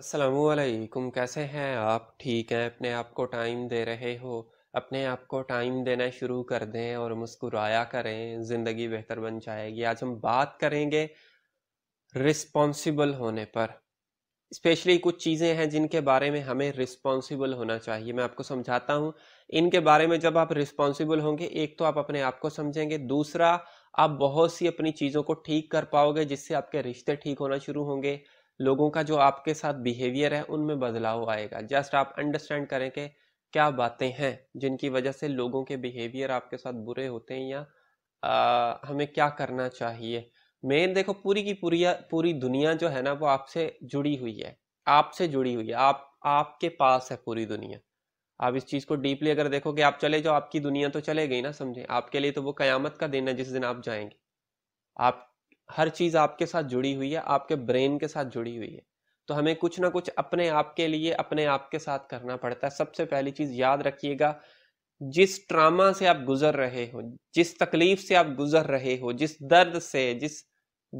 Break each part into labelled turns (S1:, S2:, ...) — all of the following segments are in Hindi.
S1: असलकुम कैसे हैं आप ठीक हैं अपने आप को टाइम दे रहे हो अपने आप को टाइम देना शुरू कर दें और मुस्कुराया करें ज़िंदगी बेहतर बन जाएगी आज हम बात करेंगे रिस्पॉन्सिबल होने पर स्पेशली कुछ चीज़ें हैं जिनके बारे में हमें रिस्पॉन्सिबल होना चाहिए मैं आपको समझाता हूँ इनके बारे में जब आप रिस्पॉन्सिबल होंगे एक तो आप अपने आप को समझेंगे दूसरा आप बहुत सी अपनी चीज़ों को ठीक कर पाओगे जिससे आपके रिश्ते ठीक होना शुरू होंगे लोगों का जो आपके साथ बिहेवियर है उनमें बदलाव आएगा जस्ट आप अंडरस्टैंड करें कि क्या बातें हैं जिनकी वजह से लोगों के बिहेवियर आपके साथ बुरे होते हैं या आ, हमें क्या करना चाहिए मेन देखो पूरी की पूरी पूरी दुनिया जो है ना वो आपसे जुड़ी हुई है आपसे जुड़ी हुई है आप आपके पास है पूरी दुनिया आप इस चीज़ को डीपली अगर देखोगे आप चले जाओ आपकी दुनिया तो चले गई ना समझे आपके लिए तो वो कयामत का दिन है जिस दिन आप जाएंगे आप हर चीज़ आपके साथ जुड़ी हुई है आपके ब्रेन के साथ जुड़ी हुई है तो हमें कुछ ना कुछ अपने आप के लिए अपने आप के साथ करना पड़ता है सबसे पहली चीज़ याद रखिएगा जिस ट्रामा से आप गुजर रहे हो जिस तकलीफ से आप गुजर रहे हो जिस दर्द से जिस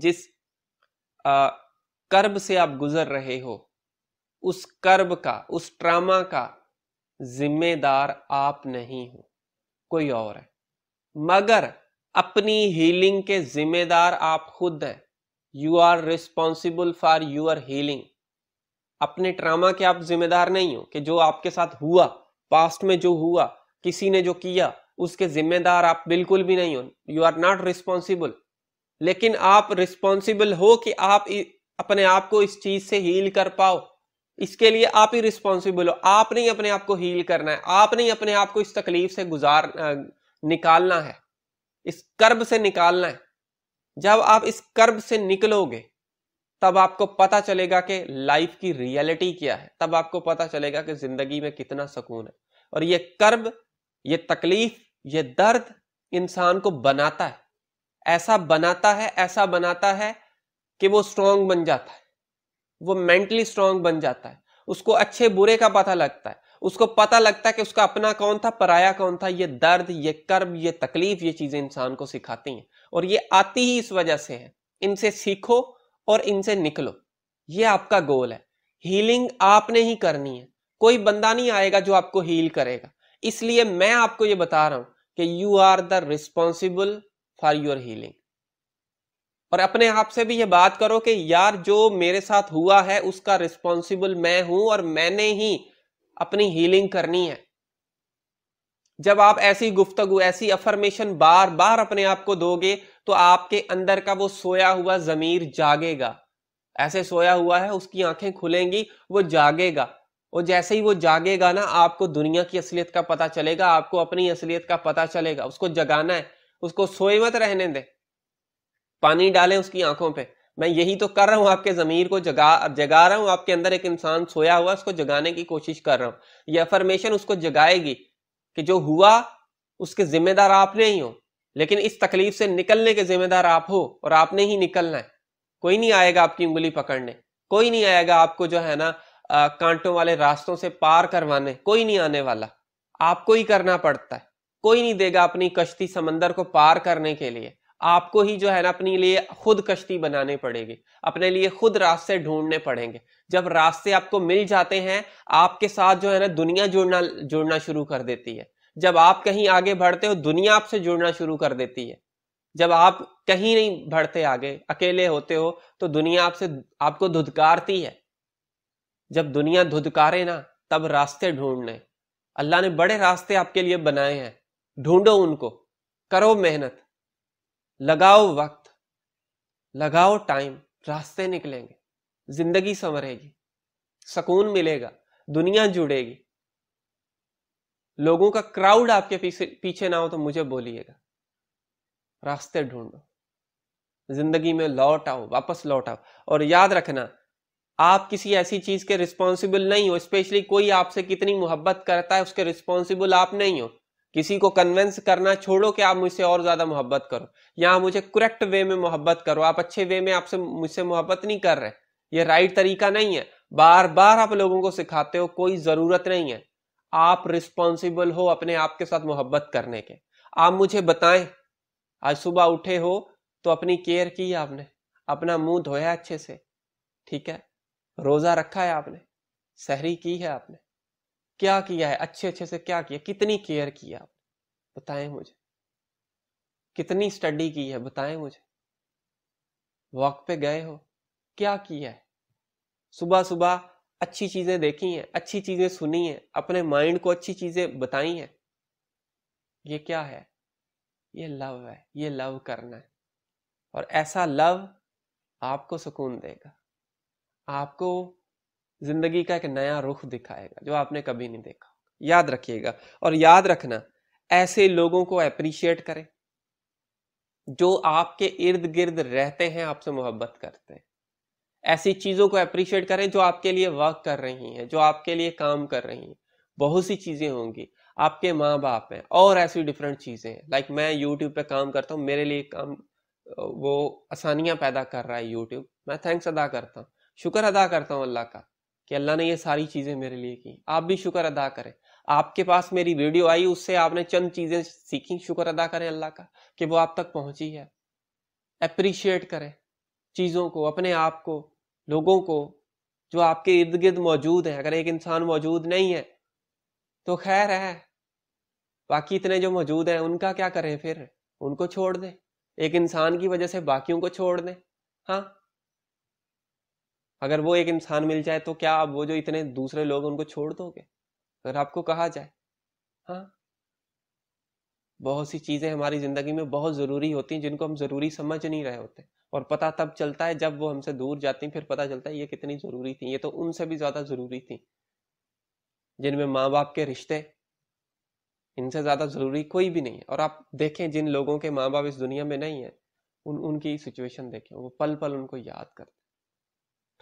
S1: जिस आ, कर्ब से आप गुजर रहे हो उस कर्ब का उस ट्रामा का जिम्मेदार आप नहीं हो कोई और है मगर अपनी हीलिंग के जिम्मेदार आप खुद है you are responsible for your healing अपने ट्रामा के आप जिम्मेदार नहीं हो कि जो आपके साथ हुआ पास्ट में जो हुआ किसी ने जो किया उसके जिम्मेदार आप बिल्कुल भी नहीं हो यू आर नॉट रिस्पॉन्सिबल लेकिन आप रिस्पॉन्सिबल हो कि आप अपने आप को इस चीज से हील कर पाओ इसके लिए आप ही रिस्पॉन्सिबल हो आप नहीं अपने आप को हील करना है आप नहीं अपने आप को इस तकलीफ से गुजार निकालना है इस कर्ब से निकालना है जब आप इस कर्ब से निकलोगे तब आपको पता चलेगा कि लाइफ की रियलिटी क्या है तब आपको पता चलेगा कि जिंदगी में कितना सुकून है और ये कर्ब ये तकलीफ ये दर्द इंसान को बनाता है ऐसा बनाता है ऐसा बनाता है कि वो स्ट्रांग बन जाता है वो मेंटली स्ट्रांग बन जाता है उसको अच्छे बुरे का पता लगता है उसको पता लगता है कि उसका अपना कौन था पराया कौन था ये दर्द ये कर्म ये तकलीफ ये चीजें इंसान को सिखाती हैं और ये आती ही इस वजह से है इनसे सीखो और इनसे निकलो ये आपका गोल है हीलिंग आपने ही करनी है कोई बंदा नहीं आएगा जो आपको हील करेगा इसलिए मैं आपको ये बता रहा हूं कि you are the responsible for your healing और अपने आप से भी ये बात करो कि यार जो मेरे साथ हुआ है उसका रिस्पॉन्सिबल मैं हूं और मैंने ही अपनी हीलिंग करनी है जब आप ऐसी गुफ्तगु ऐसी अफर्मेशन बार बार अपने आप को दोगे तो आपके अंदर का वो सोया हुआ जमीर जागेगा ऐसे सोया हुआ है उसकी आंखें खुलेंगी वो जागेगा और जैसे ही वो जागेगा ना आपको दुनिया की असलियत का पता चलेगा आपको अपनी असलियत का पता चलेगा उसको जगाना है उसको सोए मत रहने दे पानी डालें उसकी आंखों पर मैं यही तो कर रहा हूं आपके ज़मीर को जगा जगा रहा हूँ आपके अंदर एक इंसान सोया हुआ उसको जगाने की कोशिश कर रहा हूँ ये अफर्मेशन उसको जगाएगी कि जो हुआ उसके जिम्मेदार आप नहीं हो लेकिन इस तकलीफ से निकलने के जिम्मेदार आप हो और आपने ही निकलना है कोई नहीं आएगा आपकी उंगली पकड़ने कोई नहीं आएगा आपको जो है ना आ, कांटों वाले रास्तों से पार करवाने कोई नहीं आने वाला आपको ही करना पड़ता है कोई नहीं देगा अपनी कश्ती समंदर को पार करने के लिए आपको ही जो है ना अपने लिए खुद कश्ती बनाने पड़ेगी अपने लिए खुद रास्ते ढूंढने पड़ेंगे जब रास्ते आपको मिल जाते हैं आपके साथ जो है ना दुनिया जुड़ना जुड़ना शुरू कर देती है जब आप कहीं आगे बढ़ते हो दुनिया आपसे जुड़ना शुरू कर देती है जब आप कहीं नहीं बढ़ते आगे अकेले होते हो तो दुनिया आपसे आपको धुधकारती है जब दुनिया धुधकारे ना तब रास्ते ढूंढने अल्लाह ने बड़े रास्ते आपके लिए बनाए हैं ढूंढो उनको करो मेहनत लगाओ वक्त लगाओ टाइम रास्ते निकलेंगे जिंदगी संवरेगी सुकून मिलेगा दुनिया जुड़ेगी लोगों का क्राउड आपके पीछे पीछे ना हो तो मुझे बोलिएगा रास्ते ढूंढो जिंदगी में लौट आओ वापस लौट आओ और याद रखना आप किसी ऐसी चीज के रिस्पॉन्सिबल नहीं हो स्पेशली कोई आपसे कितनी मोहब्बत करता है उसके रिस्पॉन्सिबल आप नहीं हो किसी को कन्वेंस करना छोड़ो कि आप मुझसे और ज्यादा मोहब्बत करो या मुझे करेक्ट वे में मोहब्बत करो आप अच्छे वे में आपसे मुझसे मोहब्बत नहीं कर रहे ये राइट तरीका नहीं है बार बार आप लोगों को सिखाते हो कोई जरूरत नहीं है आप रिस्पॉन्सिबल हो अपने आप के साथ मोहब्बत करने के आप मुझे बताएं आज सुबह उठे हो तो अपनी केयर की आपने अपना मुंह धोया अच्छे से ठीक है रोजा रखा है आपने सहरी की है आपने क्या किया है अच्छे अच्छे से क्या किया कितनी केयर किया बताएं मुझे कितनी स्टडी की है बताएं मुझे वॉक पे गए हो क्या किया है सुबह सुबह अच्छी चीजें देखी हैं अच्छी चीजें सुनी हैं अपने माइंड को अच्छी चीजें बताई हैं ये क्या है ये लव है ये लव करना है और ऐसा लव आपको सुकून देगा आपको जिंदगी का एक नया रुख दिखाएगा जो आपने कभी नहीं देखा याद रखिएगा और याद रखना ऐसे लोगों को अप्रिशिएट करें जो आपके इर्द गिर्द रहते हैं आपसे मोहब्बत करते हैं ऐसी चीजों को अप्रिशिएट करें जो आपके लिए वर्क कर रही हैं जो आपके लिए काम कर रही हैं बहुत सी चीजें होंगी आपके माँ बाप हैं और ऐसी डिफरेंट चीजें हैं लाइक मैं यूट्यूब पे काम करता हूँ मेरे लिए काम वो आसानियां पैदा कर रहा है यूट्यूब मैं थैंक्स अदा करता हूँ शुक्र अदा करता हूँ अल्लाह का कि अल्लाह ने ये सारी चीज़ें मेरे लिए की आप भी शुक्र अदा करें आपके पास मेरी वीडियो आई उससे आपने चंद चीज़ें सीखी शुक्र अदा करें अल्लाह का कि वो आप तक पहुंची है अप्रिशिएट करें चीज़ों को अपने आप को लोगों को जो आपके इर्द गिर्द मौजूद हैं अगर एक इंसान मौजूद नहीं है तो खैर है बाकी इतने जो मौजूद हैं उनका क्या करें फिर उनको छोड़ दें एक इंसान की वजह से बाकियों को छोड़ दें हाँ अगर वो एक इंसान मिल जाए तो क्या आप वो जो इतने दूसरे लोग उनको छोड़ दोगे अगर आपको कहा जाए हाँ बहुत सी चीज़ें हमारी ज़िंदगी में बहुत ज़रूरी होती हैं जिनको हम ज़रूरी समझ नहीं रहे होते और पता तब चलता है जब वो हमसे दूर जाती हैं फिर पता चलता है ये कितनी ज़रूरी थी ये तो उनसे भी ज़्यादा ज़रूरी थी जिनमें माँ बाप के रिश्ते इनसे ज़्यादा ज़रूरी कोई भी नहीं है और आप देखें जिन लोगों के माँ बाप इस दुनिया में नहीं है उन उनकी सिचुएशन देखें वो पल पल उनको याद करते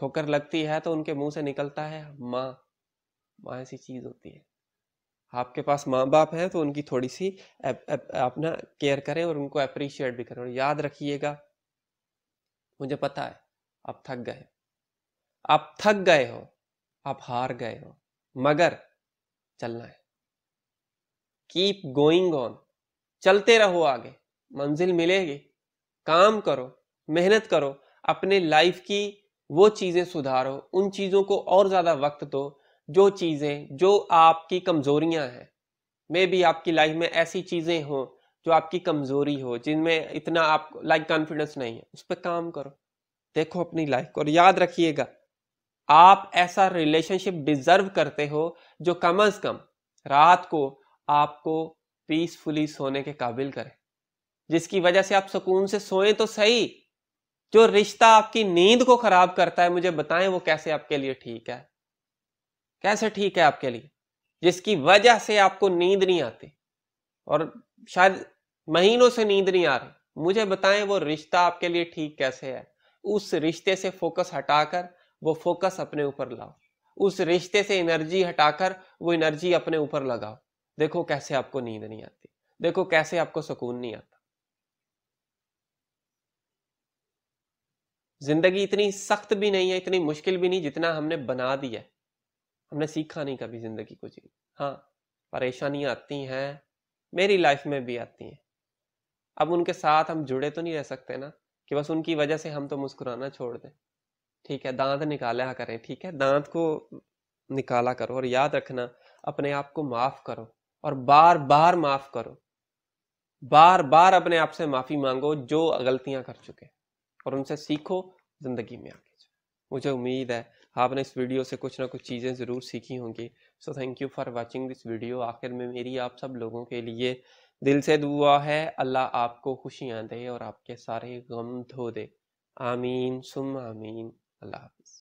S1: ठोकर लगती है तो उनके मुंह से निकलता है माँ माँ ऐसी चीज होती है आपके पास माँ बाप है तो उनकी थोड़ी सी अपना केयर करें और उनको अप्रिशिएट भी करें और याद रखिएगा मुझे पता है आप थक गए आप थक गए हो आप हार गए हो मगर चलना है कीप गोइंग ऑन चलते रहो आगे मंजिल मिलेगी काम करो मेहनत करो अपने लाइफ की वो चीज़ें सुधारो उन चीज़ों को और ज़्यादा वक्त दो जो चीज़ें जो आपकी कमज़ोरियाँ हैं मे भी आपकी लाइफ में ऐसी चीज़ें हों जो आपकी कमज़ोरी हो जिनमें इतना आप लाइक कॉन्फिडेंस नहीं है उस पर काम करो देखो अपनी लाइफ को और याद रखिएगा आप ऐसा रिलेशनशिप डिजर्व करते हो जो कम अज कम रात को आपको पीसफुली सोने के काबिल करे जिसकी वजह से आप सुकून से सोएं तो सही जो रिश्ता आपकी नींद को खराब करता है मुझे बताएं वो कैसे आपके लिए ठीक है कैसे ठीक है आपके लिए जिसकी वजह से आपको नींद नहीं आती और शायद महीनों से नींद नहीं आ रही मुझे बताएं वो रिश्ता आपके लिए ठीक कैसे है उस रिश्ते से फोकस हटाकर वो फोकस अपने ऊपर लाओ उस रिश्ते से एनर्जी हटाकर वो एनर्जी अपने ऊपर लगाओ देखो कैसे आपको नींद नहीं आती देखो कैसे आपको सुकून नहीं आता जिंदगी इतनी सख्त भी नहीं है इतनी मुश्किल भी नहीं जितना हमने बना दिया हमने सीखा नहीं कभी जिंदगी को जी हाँ परेशानियां आती हैं मेरी लाइफ में भी आती हैं अब उनके साथ हम जुड़े तो नहीं रह सकते ना कि बस उनकी वजह से हम तो मुस्कुराना छोड़ दें ठीक है दांत निकाला करें ठीक है दांत को निकाला करो और याद रखना अपने आप को माफ करो और बार बार माफ करो बार बार अपने आप से माफी मांगो जो गलतियां कर चुके और उनसे सीखो ज़िंदगी में आगे मुझे उम्मीद है आपने इस वीडियो से कुछ ना कुछ चीज़ें ज़रूर सीखी होंगी so thank you for watching this video आखिर में मेरी आप सब लोगों के लिए दिल से दुआ है अल्लाह आपको खुशियाँ दे और आपके सारे गम धो दे आमीन सुम आमीन अल्लाह हाफिज़